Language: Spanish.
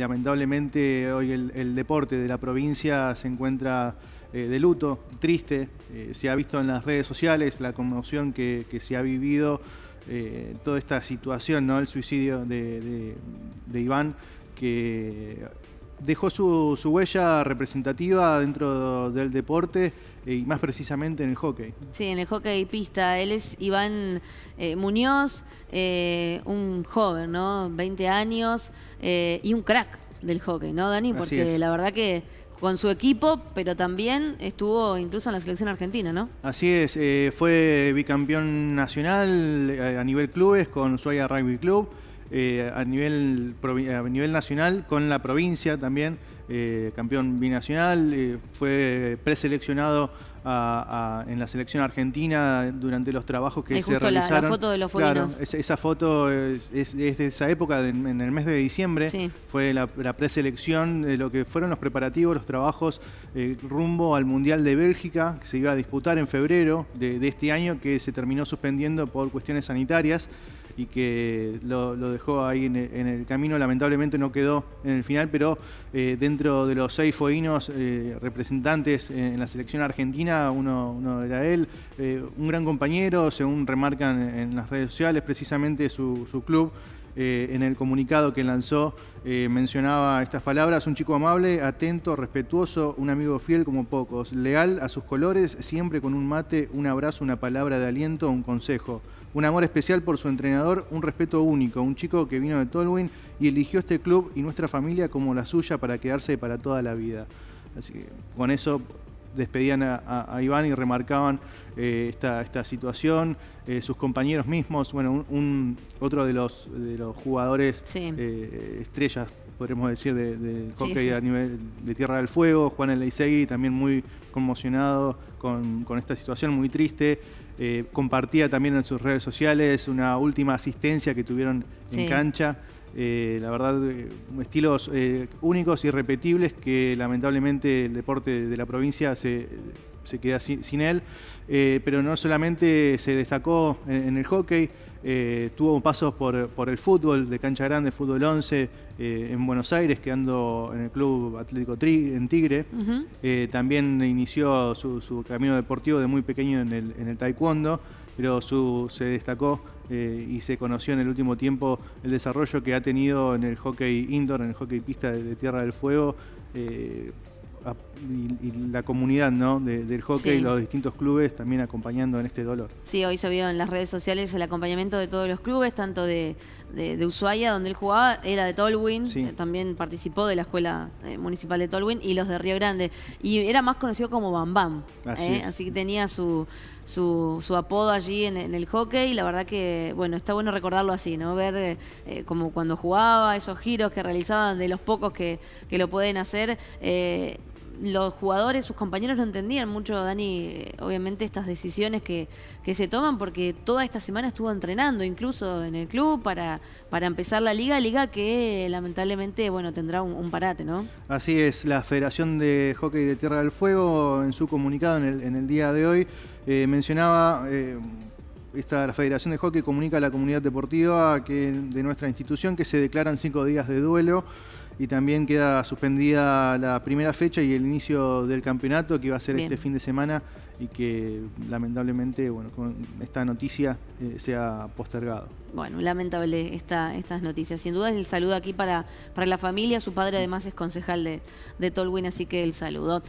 Lamentablemente hoy el, deporte de la provincia se encuentra eh, de luto, triste. Eh, se ha visto en las redes sociales la conmoción que, se ha vivido, eh, toda esta situación, ¿no? el suicidio de, de Iván, que dejó su, su, huella representativa dentro del deporte eh, y más precisamente en el hockey. Sí, en el hockey pista. Él es Iván eh, Muñoz, eh, un joven, ¿no? 20 años y un crack del hockey, ¿no, Dani? Porque la verdad que con su equipo, pero también estuvo incluso en la selección argentina, ¿no? Así es, fue bicampeón nacional a nivel clubes con Suaya Rugby Club. Eh, a, nivel, a nivel nacional con la provincia también, eh, campeón binacional, eh, fue preseleccionado en la selección argentina durante los trabajos que se realizaron. esa foto es, de esa época, en el mes de diciembre, fue la, preselección de lo que fueron los preparativos, los trabajos rumbo al Mundial de Bélgica, que se iba a disputar en febrero de este año, que se terminó suspendiendo por cuestiones sanitarias y que lo, dejó ahí e, en el, camino. Lamentablemente no quedó en el final, pero eh, dentro de los seis foinos eh, representantes en, la selección argentina, uno, uno era él, eh, un gran compañero, según remarcan en las redes sociales, precisamente su, su club. Eh, en el comunicado que lanzó eh, mencionaba estas palabras, un chico amable, atento, respetuoso, un amigo fiel como pocos, leal a sus colores, siempre con un mate, un abrazo, una palabra de aliento, un consejo. Un amor especial por su entrenador, un respeto único, un chico que vino de Tolwyn y eligió este club y nuestra familia como la suya para quedarse para toda la vida. Así que con eso despedían a, Iván y remarcaban eh, esta, situación, eh, sus compañeros mismos, bueno, otro de los, jugadores eh, estrellas, podríamos decir, de hockey a nivel de Tierra del Fuego, Juan Eleisegui, también muy conmocionado con, con esta situación, muy triste. compartía también en sus redes sociales una última asistencia que tuvieron en cancha. Eh, la verdad, eh, estilos eh, únicos, irrepetibles, que lamentablemente el deporte de la provincia se, queda sin, él. Eh, pero no solamente se destacó en, el hockey, tuvo pasos por, por, el fútbol, de cancha grande, fútbol 11, en Buenos Aires, quedando en el club Atlético Tri, en Tigre. también inició su, camino deportivo de muy pequeño en el, taekwondo, pero se destacó eh, y se conoció en el último tiempo el desarrollo que ha tenido en el hockey indoor, en el hockey pista de, Tierra del Fuego. Eh, y, la comunidad ¿no? del hockey y los distintos clubes también acompañando en este dolor. Sí, hoy se vio en las redes sociales el acompañamiento de todos los clubes, tanto de, de, Ushuaia, donde él jugaba, era de Tolwyn, eh, también participó de la escuela eh, municipal de Tolwyn, y los de Río Grande. Y era más conocido como Bam Bam, así, ¿eh? que tenía su, su, apodo allí en, el hockey, y la verdad que, bueno, está bueno recordarlo así, ¿no? Ver como cuando jugaba, esos giros que realizaban de los pocos que, que lo pueden hacer los jugadores, sus compañeros no entendían mucho, Dani, obviamente estas decisiones que, que, se toman, porque toda esta semana estuvo entrenando incluso en el club para, para empezar la liga, liga que lamentablemente bueno tendrá un, parate, ¿no? Así es, la Federación de Hockey de Tierra del Fuego en su comunicado en el, día de hoy eh, mencionaba... Eh, esta, la Federación de Hockey comunica a la comunidad deportiva de nuestra institución que se declaran cinco días de duelo y también queda suspendida la primera fecha y el inicio del campeonato que iba a ser este fin de semana y que lamentablemente bueno esta noticia eh, se ha postergado. Bueno, lamentable esta, estas noticias. Sin duda es el saludo aquí para, para la familia. Su padre además es concejal de, de Tolwyn, así que el saludo.